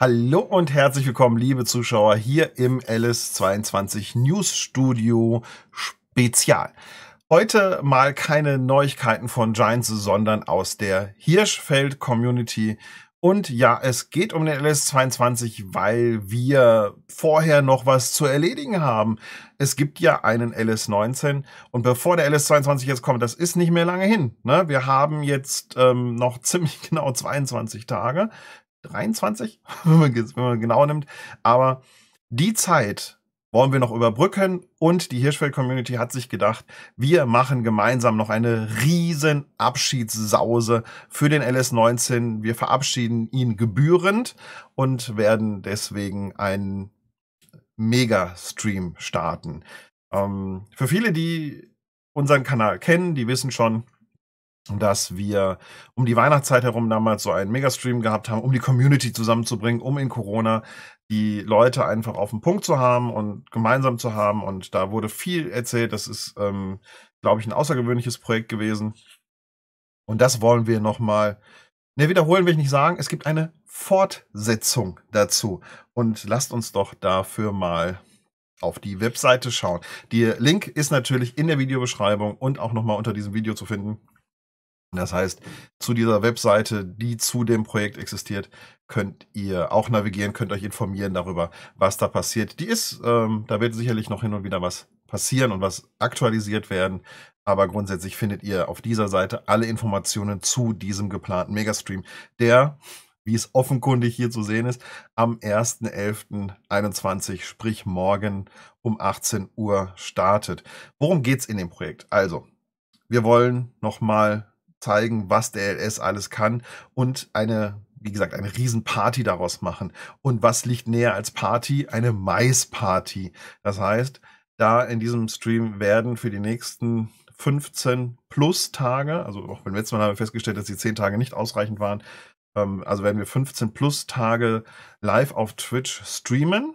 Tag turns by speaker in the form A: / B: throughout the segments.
A: Hallo und herzlich willkommen, liebe Zuschauer, hier im LS22 News Studio Spezial. Heute mal keine Neuigkeiten von Giants, sondern aus der Hirschfeld Community. Und ja, es geht um den LS22, weil wir vorher noch was zu erledigen haben. Es gibt ja einen LS19 und bevor der LS22 jetzt kommt, das ist nicht mehr lange hin. Ne? Wir haben jetzt ähm, noch ziemlich genau 22 Tage. 23, wenn man, wenn man genau nimmt. Aber die Zeit wollen wir noch überbrücken und die Hirschfeld-Community hat sich gedacht, wir machen gemeinsam noch eine riesen Abschiedssause für den LS19. Wir verabschieden ihn gebührend und werden deswegen einen Mega-Stream starten. Ähm, für viele, die unseren Kanal kennen, die wissen schon, dass wir um die Weihnachtszeit herum damals so einen Megastream gehabt haben, um die Community zusammenzubringen, um in Corona die Leute einfach auf den Punkt zu haben und gemeinsam zu haben. Und da wurde viel erzählt. Das ist, ähm, glaube ich, ein außergewöhnliches Projekt gewesen. Und das wollen wir nochmal, ne, wiederholen will ich nicht sagen. Es gibt eine Fortsetzung dazu. Und lasst uns doch dafür mal auf die Webseite schauen. Der Link ist natürlich in der Videobeschreibung und auch nochmal unter diesem Video zu finden. Das heißt, zu dieser Webseite, die zu dem Projekt existiert, könnt ihr auch navigieren, könnt euch informieren darüber, was da passiert. Die ist, ähm, da wird sicherlich noch hin und wieder was passieren und was aktualisiert werden. Aber grundsätzlich findet ihr auf dieser Seite alle Informationen zu diesem geplanten Megastream, der, wie es offenkundig hier zu sehen ist, am 1.11.21, sprich morgen um 18 Uhr startet. Worum geht's in dem Projekt? Also, wir wollen nochmal zeigen, was der LS alles kann und eine, wie gesagt, eine Riesenparty daraus machen. Und was liegt näher als Party? Eine Maisparty. Das heißt, da in diesem Stream werden für die nächsten 15 plus Tage, also auch beim letzten Mal haben wir festgestellt, dass die 10 Tage nicht ausreichend waren, ähm, also werden wir 15 plus Tage live auf Twitch streamen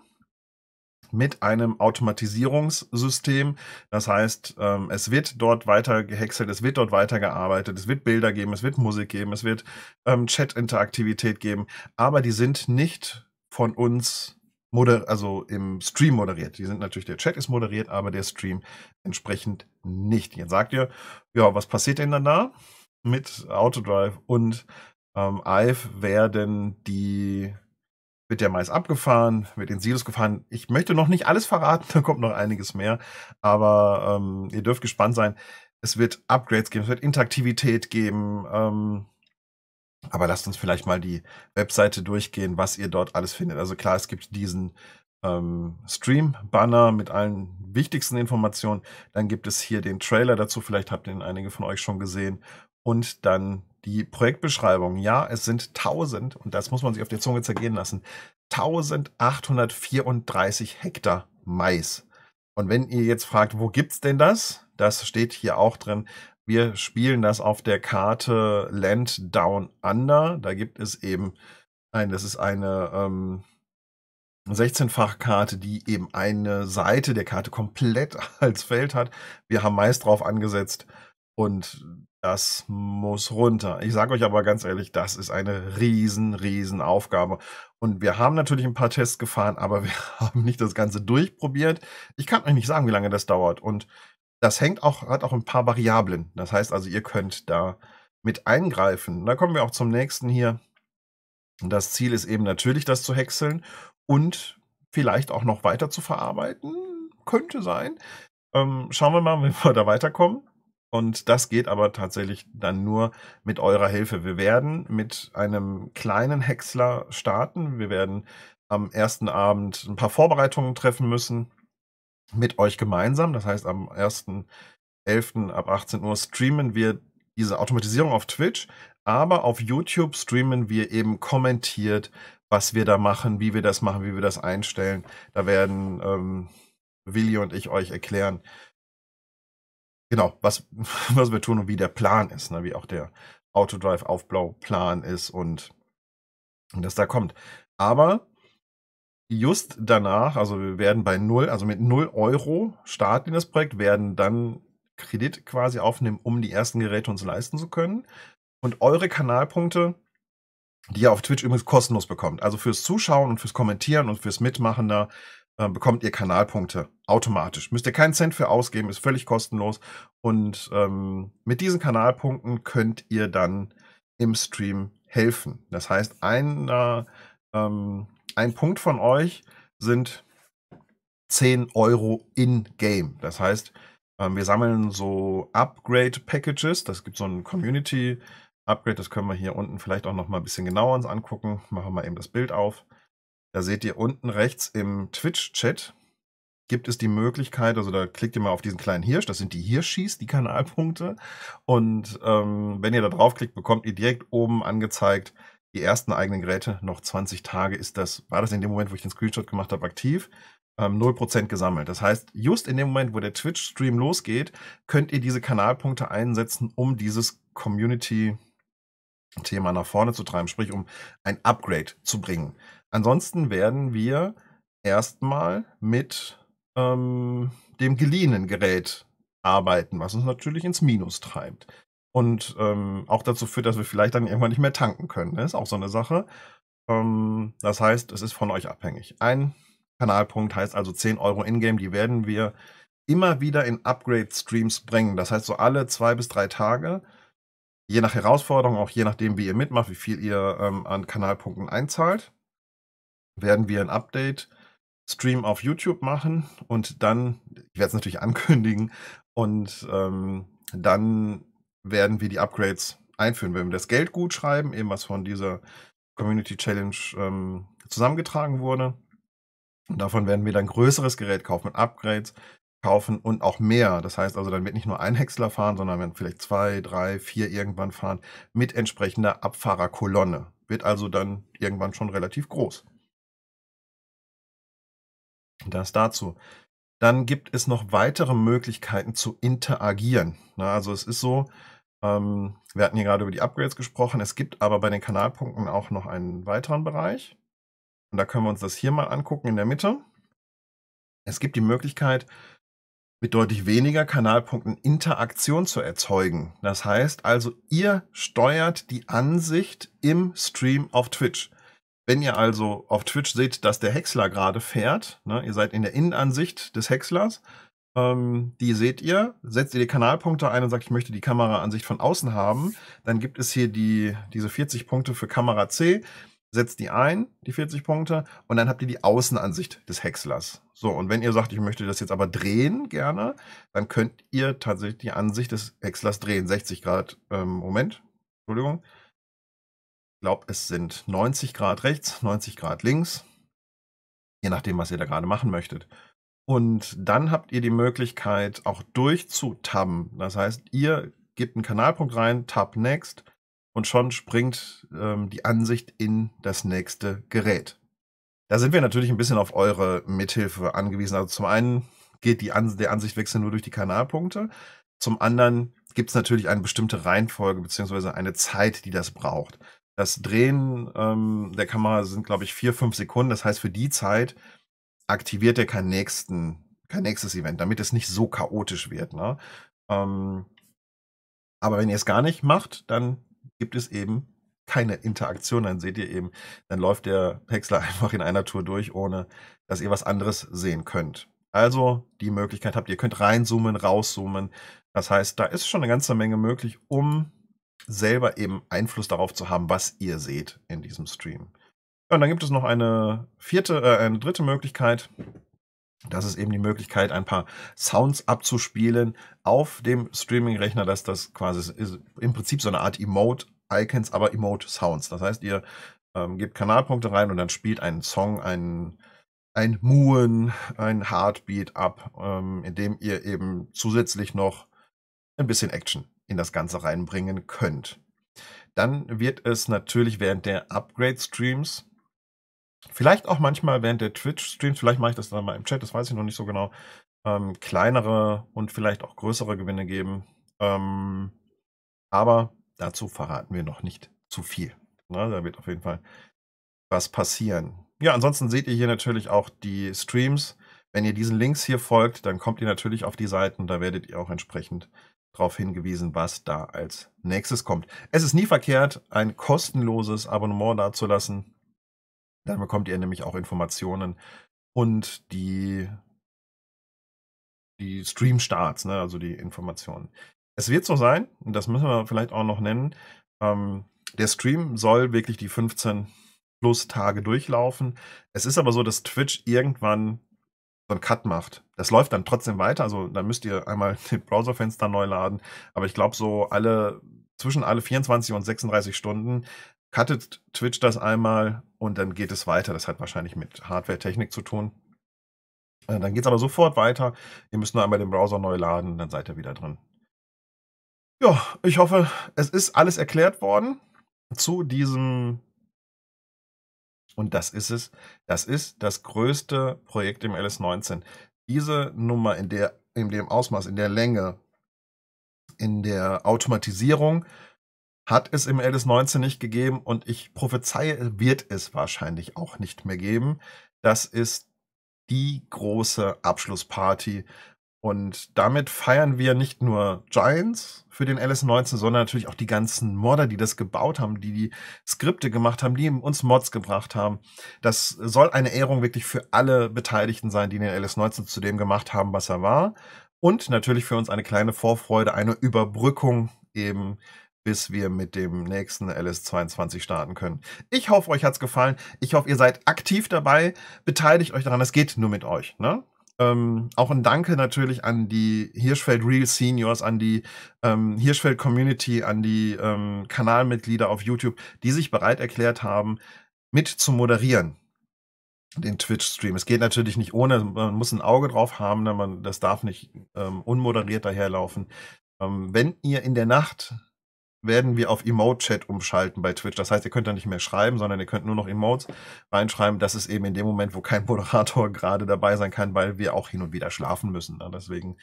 A: mit einem Automatisierungssystem. Das heißt, ähm, es wird dort weiter gehäckselt, es wird dort weitergearbeitet, es wird Bilder geben, es wird Musik geben, es wird ähm, Chat-Interaktivität geben, aber die sind nicht von uns moder also im Stream moderiert. Die sind natürlich, der Chat ist moderiert, aber der Stream entsprechend nicht. Jetzt sagt ihr, ja, was passiert denn dann da? Mit Autodrive und ähm, Ive werden die wird der Mais abgefahren, wird in Silos gefahren. Ich möchte noch nicht alles verraten, da kommt noch einiges mehr, aber ähm, ihr dürft gespannt sein. Es wird Upgrades geben, es wird Interaktivität geben. Ähm, aber lasst uns vielleicht mal die Webseite durchgehen, was ihr dort alles findet. Also klar, es gibt diesen ähm, Stream-Banner mit allen wichtigsten Informationen. Dann gibt es hier den Trailer dazu, vielleicht habt ihr ihn einige von euch schon gesehen. Und dann die Projektbeschreibung. Ja, es sind 1000, und das muss man sich auf der Zunge zergehen lassen, 1834 Hektar Mais. Und wenn ihr jetzt fragt, wo gibt's denn das? Das steht hier auch drin. Wir spielen das auf der Karte Land Down Under. Da gibt es eben ein, das ist eine ähm, 16-fach Karte, die eben eine Seite der Karte komplett als Feld hat. Wir haben Mais drauf angesetzt und das muss runter. Ich sage euch aber ganz ehrlich, das ist eine riesen, riesen Aufgabe. Und wir haben natürlich ein paar Tests gefahren, aber wir haben nicht das Ganze durchprobiert. Ich kann euch nicht sagen, wie lange das dauert. Und das hängt auch, hat auch ein paar Variablen. Das heißt also, ihr könnt da mit eingreifen. Da kommen wir auch zum nächsten hier. Das Ziel ist eben natürlich, das zu häckseln und vielleicht auch noch weiter zu verarbeiten. Könnte sein. Ähm, schauen wir mal, wenn wir da weiterkommen. Und das geht aber tatsächlich dann nur mit eurer Hilfe. Wir werden mit einem kleinen Häcksler starten. Wir werden am ersten Abend ein paar Vorbereitungen treffen müssen mit euch gemeinsam. Das heißt, am 1.11. ab 18 Uhr streamen wir diese Automatisierung auf Twitch, aber auf YouTube streamen wir eben kommentiert, was wir da machen, wie wir das machen, wie wir das einstellen. Da werden ähm, Willi und ich euch erklären, genau, was, was wir tun und wie der Plan ist, ne? wie auch der Autodrive-Aufbauplan ist und, und das da kommt. Aber just danach, also wir werden bei null, also mit null Euro starten in das Projekt, werden dann Kredit quasi aufnehmen, um die ersten Geräte uns leisten zu können. Und eure Kanalpunkte, die ihr auf Twitch übrigens kostenlos bekommt, also fürs Zuschauen und fürs Kommentieren und fürs Mitmachen da, äh, bekommt ihr Kanalpunkte automatisch. Müsst ihr keinen Cent für ausgeben, ist völlig kostenlos. Und ähm, mit diesen Kanalpunkten könnt ihr dann im Stream helfen. Das heißt, ein, äh, ähm, ein Punkt von euch sind 10 Euro in-game. Das heißt, ähm, wir sammeln so Upgrade-Packages. Das gibt so ein Community-Upgrade. Das können wir hier unten vielleicht auch noch mal ein bisschen genauer uns angucken. Machen wir mal eben das Bild auf. Da seht ihr unten rechts im Twitch-Chat gibt es die Möglichkeit, also da klickt ihr mal auf diesen kleinen Hirsch, das sind die Hirschis, die Kanalpunkte. Und ähm, wenn ihr da draufklickt, bekommt ihr direkt oben angezeigt, die ersten eigenen Geräte, noch 20 Tage ist das, war das in dem Moment, wo ich den Screenshot gemacht habe, aktiv, ähm, 0% gesammelt. Das heißt, just in dem Moment, wo der Twitch-Stream losgeht, könnt ihr diese Kanalpunkte einsetzen, um dieses Community, Thema nach vorne zu treiben, sprich um ein Upgrade zu bringen. Ansonsten werden wir erstmal mit ähm, dem geliehenen Gerät arbeiten, was uns natürlich ins Minus treibt. Und ähm, auch dazu führt, dass wir vielleicht dann irgendwann nicht mehr tanken können. Das ne? ist auch so eine Sache. Ähm, das heißt, es ist von euch abhängig. Ein Kanalpunkt heißt also 10 Euro Ingame, die werden wir immer wieder in Upgrade-Streams bringen. Das heißt, so alle zwei bis drei Tage je nach Herausforderung, auch je nachdem, wie ihr mitmacht, wie viel ihr ähm, an Kanalpunkten einzahlt, werden wir ein Update. Stream auf YouTube machen und dann, ich werde es natürlich ankündigen, und ähm, dann werden wir die Upgrades einführen. Wenn wir das Geld gut schreiben, eben was von dieser Community Challenge ähm, zusammengetragen wurde, und davon werden wir dann größeres Gerät kaufen mit Upgrades, kaufen und auch mehr. Das heißt also, dann wird nicht nur ein Häcksler fahren, sondern werden vielleicht zwei, drei, vier irgendwann fahren mit entsprechender Abfahrerkolonne. Wird also dann irgendwann schon relativ groß. Das dazu. Dann gibt es noch weitere Möglichkeiten zu interagieren. Na, also es ist so, ähm, wir hatten hier gerade über die Upgrades gesprochen. Es gibt aber bei den Kanalpunkten auch noch einen weiteren Bereich. Und da können wir uns das hier mal angucken in der Mitte. Es gibt die Möglichkeit, mit deutlich weniger Kanalpunkten Interaktion zu erzeugen. Das heißt also, ihr steuert die Ansicht im Stream auf Twitch. Wenn ihr also auf Twitch seht, dass der Häcksler gerade fährt, ne, ihr seid in der Innenansicht des Häckslers, ähm, die seht ihr, setzt ihr die Kanalpunkte ein und sagt, ich möchte die Kameraansicht von außen haben, dann gibt es hier die, diese 40 Punkte für Kamera C, setzt die ein, die 40 Punkte, und dann habt ihr die Außenansicht des Häckslers. So, und wenn ihr sagt, ich möchte das jetzt aber drehen gerne, dann könnt ihr tatsächlich die Ansicht des Häckslers drehen. 60 Grad, ähm, Moment, Entschuldigung. Ich glaube, es sind 90 Grad rechts, 90 Grad links, je nachdem, was ihr da gerade machen möchtet. Und dann habt ihr die Möglichkeit, auch durchzutabben. Das heißt, ihr gebt einen Kanalpunkt rein, Tab Next, und schon springt ähm, die Ansicht in das nächste Gerät. Da sind wir natürlich ein bisschen auf eure Mithilfe angewiesen. Also zum einen geht Ans der Ansichtwechsel nur durch die Kanalpunkte. Zum anderen gibt es natürlich eine bestimmte Reihenfolge beziehungsweise eine Zeit, die das braucht. Das Drehen ähm, der Kamera sind, glaube ich, vier, fünf Sekunden. Das heißt, für die Zeit aktiviert er kein, nächsten, kein nächstes Event, damit es nicht so chaotisch wird. Ne? Ähm, aber wenn ihr es gar nicht macht, dann gibt es eben keine Interaktion. Dann seht ihr eben, dann läuft der Häcksler einfach in einer Tour durch, ohne dass ihr was anderes sehen könnt. Also die Möglichkeit habt, ihr könnt reinzoomen, rauszoomen. Das heißt, da ist schon eine ganze Menge möglich, um selber eben Einfluss darauf zu haben, was ihr seht in diesem Stream. und dann gibt es noch eine vierte, äh, eine dritte Möglichkeit. Das ist eben die Möglichkeit, ein paar Sounds abzuspielen auf dem Streaming-Rechner, dass das quasi ist im Prinzip so eine Art Emote-Icons, aber Emote-Sounds. Das heißt, ihr ähm, gebt Kanalpunkte rein und dann spielt einen Song, ein, ein Muen, ein Heartbeat ab, ähm, indem ihr eben zusätzlich noch ein bisschen Action in das Ganze reinbringen könnt. Dann wird es natürlich während der Upgrade-Streams Vielleicht auch manchmal während der Twitch-Streams, vielleicht mache ich das dann mal im Chat, das weiß ich noch nicht so genau, ähm, kleinere und vielleicht auch größere Gewinne geben. Ähm, aber dazu verraten wir noch nicht zu viel. Na, ne? da wird auf jeden Fall was passieren. Ja, ansonsten seht ihr hier natürlich auch die Streams. Wenn ihr diesen Links hier folgt, dann kommt ihr natürlich auf die Seiten. Da werdet ihr auch entsprechend darauf hingewiesen, was da als nächstes kommt. Es ist nie verkehrt, ein kostenloses Abonnement dazulassen. Dann bekommt ihr nämlich auch Informationen und die, die Stream-Starts, ne? also die Informationen. Es wird so sein, und das müssen wir vielleicht auch noch nennen, ähm, der Stream soll wirklich die 15 plus Tage durchlaufen. Es ist aber so, dass Twitch irgendwann so einen Cut macht. Das läuft dann trotzdem weiter, also dann müsst ihr einmal den Browserfenster neu laden, aber ich glaube so alle zwischen alle 24 und 36 Stunden cuttet Twitch das einmal und dann geht es weiter. Das hat wahrscheinlich mit Hardware-Technik zu tun. Äh, dann geht es aber sofort weiter. Ihr müsst nur einmal den Browser neu laden, dann seid ihr wieder drin. Ja, ich hoffe, es ist alles erklärt worden zu diesem. Und das ist es. Das ist das größte Projekt im LS19. Diese Nummer in, der, in dem Ausmaß, in der Länge, in der Automatisierung hat es im LS19 nicht gegeben und ich prophezeie, wird es wahrscheinlich auch nicht mehr geben. Das ist die große Abschlussparty. Und damit feiern wir nicht nur Giants für den LS19, sondern natürlich auch die ganzen Modder, die das gebaut haben, die die Skripte gemacht haben, die uns Mods gebracht haben. Das soll eine Ehrung wirklich für alle Beteiligten sein, die den LS19 zu dem gemacht haben, was er war. Und natürlich für uns eine kleine Vorfreude, eine Überbrückung eben bis wir mit dem nächsten LS22 starten können. Ich hoffe, euch hat es gefallen. Ich hoffe, ihr seid aktiv dabei. Beteiligt euch daran. Es geht nur mit euch. Ne? Ähm, auch ein Danke natürlich an die Hirschfeld Real Seniors, an die ähm, Hirschfeld Community, an die ähm, Kanalmitglieder auf YouTube, die sich bereit erklärt haben, mit zu moderieren. Den Twitch-Stream. Es geht natürlich nicht ohne, man muss ein Auge drauf haben, ne? man, das darf nicht ähm, unmoderiert daherlaufen. Ähm, wenn ihr in der Nacht werden wir auf Emote-Chat umschalten bei Twitch. Das heißt, ihr könnt da nicht mehr schreiben, sondern ihr könnt nur noch Emotes reinschreiben. Das ist eben in dem Moment, wo kein Moderator gerade dabei sein kann, weil wir auch hin und wieder schlafen müssen. Ne? Deswegen,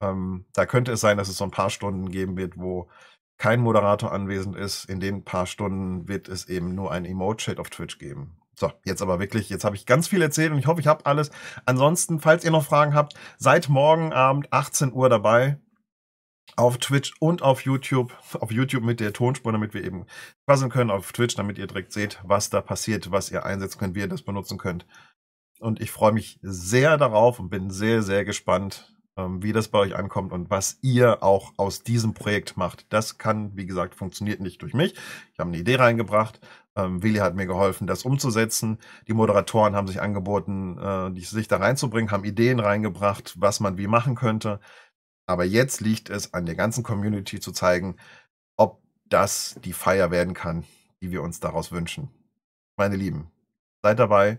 A: ähm, da könnte es sein, dass es so ein paar Stunden geben wird, wo kein Moderator anwesend ist. In den paar Stunden wird es eben nur ein Emote-Chat auf Twitch geben. So, jetzt aber wirklich, jetzt habe ich ganz viel erzählt und ich hoffe, ich habe alles. Ansonsten, falls ihr noch Fragen habt, seid morgen Abend 18 Uhr dabei auf Twitch und auf YouTube. Auf YouTube mit der Tonspur, damit wir eben quasseln können. Auf Twitch, damit ihr direkt seht, was da passiert, was ihr einsetzen könnt, wie ihr das benutzen könnt. Und ich freue mich sehr darauf und bin sehr, sehr gespannt, ähm, wie das bei euch ankommt und was ihr auch aus diesem Projekt macht. Das kann, wie gesagt, funktioniert nicht durch mich. Ich habe eine Idee reingebracht. Ähm, Willi hat mir geholfen, das umzusetzen. Die Moderatoren haben sich angeboten, äh, sich da reinzubringen, haben Ideen reingebracht, was man wie machen könnte. Aber jetzt liegt es an der ganzen Community zu zeigen, ob das die Feier werden kann, die wir uns daraus wünschen. Meine Lieben, seid dabei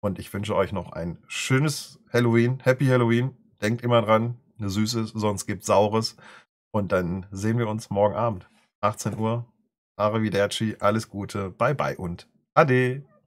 A: und ich wünsche euch noch ein schönes Halloween, Happy Halloween. Denkt immer dran, eine süße, sonst gibt saures. Und dann sehen wir uns morgen Abend, 18 Uhr. Arrivederci, alles Gute, bye bye und ade.